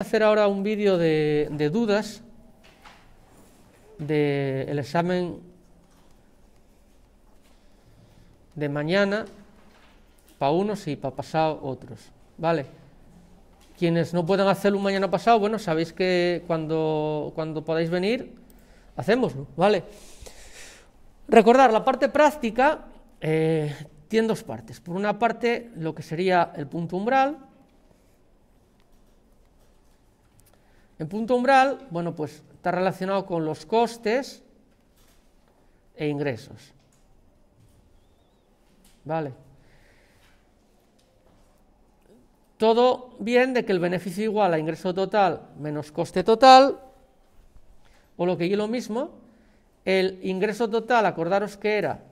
hacer ahora un vídeo de, dudas del examen de mañana para unos y para pasado otros, ¿vale? Quienes no puedan hacerlo mañana pasado, bueno, sabéis que cuando, cuando podáis venir, hacemoslo. ¿vale? Recordar, la parte práctica eh, tiene dos partes. Por una parte, lo que sería el punto umbral, En punto umbral, bueno, pues está relacionado con los costes e ingresos. ¿Vale? Todo bien de que el beneficio igual a ingreso total menos coste total, o lo que yo lo mismo, el ingreso total, acordaros que era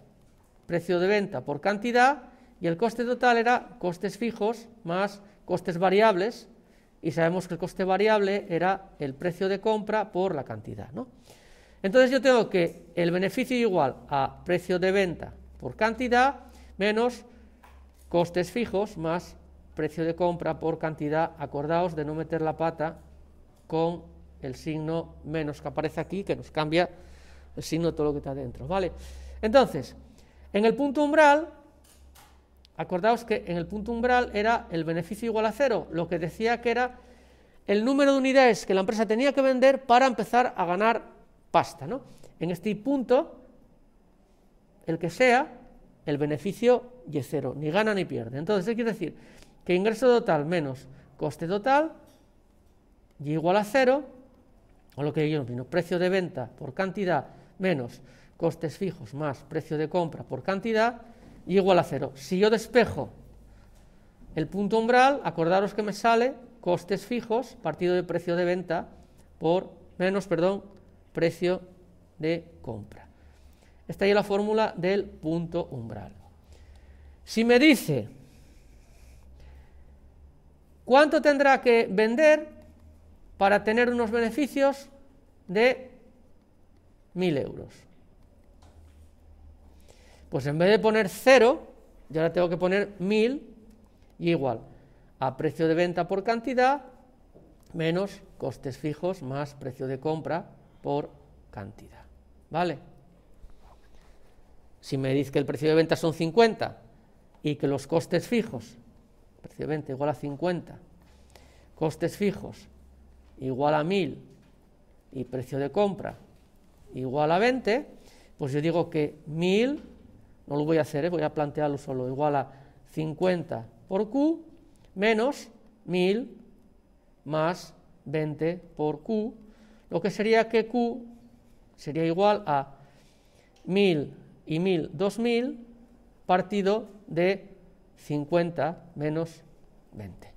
precio de venta por cantidad, y el coste total era costes fijos más costes variables y sabemos que el coste variable era el precio de compra por la cantidad. ¿no? Entonces yo tengo que el beneficio igual a precio de venta por cantidad menos costes fijos más precio de compra por cantidad. Acordaos de no meter la pata con el signo menos que aparece aquí, que nos cambia el signo de todo lo que está adentro. ¿vale? Entonces, en el punto umbral Acordaos que en el punto umbral era el beneficio igual a cero, lo que decía que era el número de unidades que la empresa tenía que vender para empezar a ganar pasta. ¿no? En este punto, el que sea, el beneficio y es cero, ni gana ni pierde. Entonces, ¿qué quiere decir? Que ingreso total menos coste total y igual a cero, o lo que yo opino, precio de venta por cantidad menos costes fijos más precio de compra por cantidad igual a cero. Si yo despejo el punto umbral, acordaros que me sale costes fijos partido de precio de venta por menos, perdón, precio de compra. Esta es la fórmula del punto umbral. Si me dice cuánto tendrá que vender para tener unos beneficios de 1.000 euros. Pues en vez de poner 0, yo ahora tengo que poner 1000 igual a precio de venta por cantidad menos costes fijos más precio de compra por cantidad. ¿Vale? Si me dice que el precio de venta son 50 y que los costes fijos, precio de venta igual a 50, costes fijos igual a 1000 y precio de compra igual a 20, pues yo digo que 1000 no lo voy a hacer, ¿eh? voy a plantearlo solo, igual a 50 por Q menos 1000 más 20 por Q, lo que sería que Q sería igual a 1000 y 1000, 2000 partido de 50 menos 20.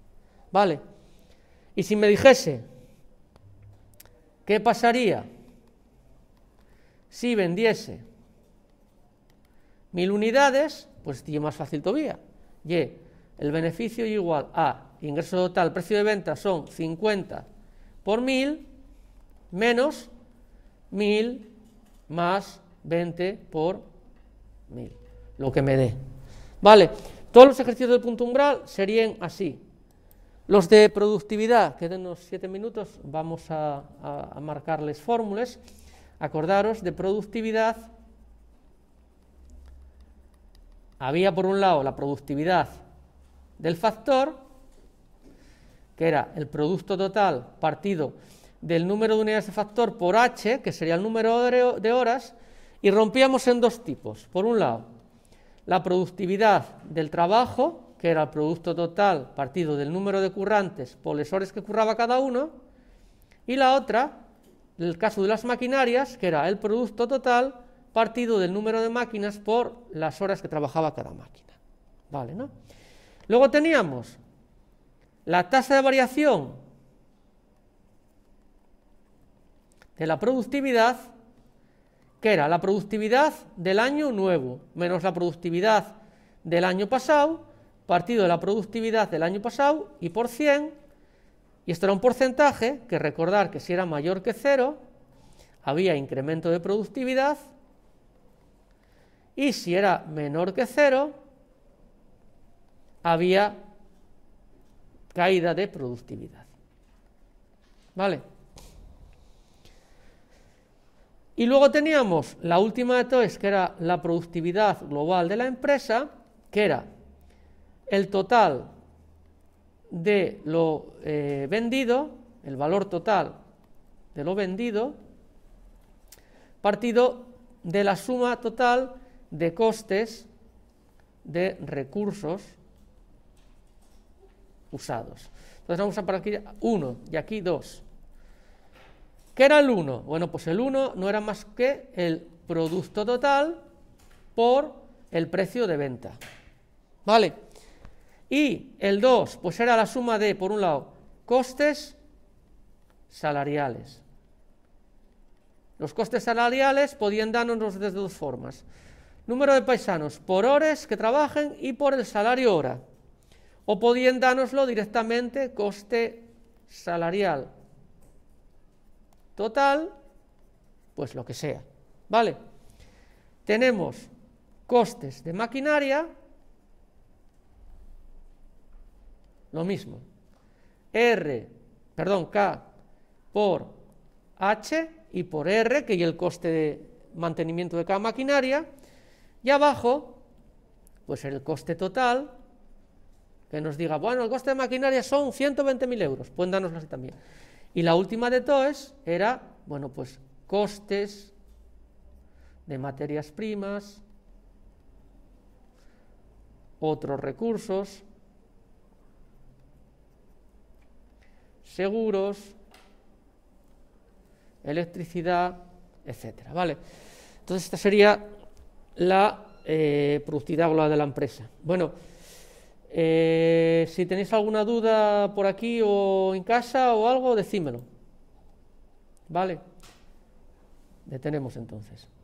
¿Vale? Y si me dijese, ¿qué pasaría si vendiese Mil unidades, pues Y más fácil todavía. Y el beneficio igual a ingreso total, precio de venta son 50 por 1000 menos 1000 más 20 por 1000, lo que me dé. Vale, todos los ejercicios del punto umbral serían así. Los de productividad, que unos 7 minutos, vamos a marcarles fórmulas. Acordaros de productividad había por un lado la productividad del factor, que era el producto total partido del número de unidades de factor por h, que sería el número de horas, y rompíamos en dos tipos. Por un lado, la productividad del trabajo, que era el producto total partido del número de currantes por las horas que curraba cada uno, y la otra, el caso de las maquinarias, que era el producto total partido del número de máquinas por las horas que trabajaba cada máquina. Vale, ¿no? Luego teníamos la tasa de variación de la productividad, que era la productividad del año nuevo menos la productividad del año pasado, partido de la productividad del año pasado y por 100, y esto era un porcentaje, que recordar que si era mayor que cero, había incremento de productividad, y si era menor que cero, había caída de productividad. ¿Vale? Y luego teníamos la última de todas, que era la productividad global de la empresa, que era el total de lo eh, vendido, el valor total de lo vendido, partido de la suma total de costes de recursos usados. Entonces vamos a para aquí 1 y aquí 2, ¿Qué era el 1? Bueno, pues el 1 no era más que el producto total por el precio de venta. ¿Vale? Y el 2, pues era la suma de, por un lado, costes salariales. Los costes salariales podían darnos de dos formas número de paisanos, por horas que trabajen y por el salario hora. O podían dárnoslo directamente coste salarial. Total, pues lo que sea. ¿Vale? Tenemos costes de maquinaria, lo mismo. R, perdón, K por H y por R, que es el coste de mantenimiento de cada maquinaria, y abajo, pues el coste total, que nos diga, bueno, el coste de maquinaria son 120.000 euros, pueden darnoslo así también. Y la última de todas era, bueno, pues costes de materias primas, otros recursos, seguros, electricidad, etcétera, ¿vale? Entonces esta sería la eh, productividad global de la empresa. Bueno, eh, si tenéis alguna duda por aquí o en casa o algo, decímelo. ¿Vale? Detenemos entonces.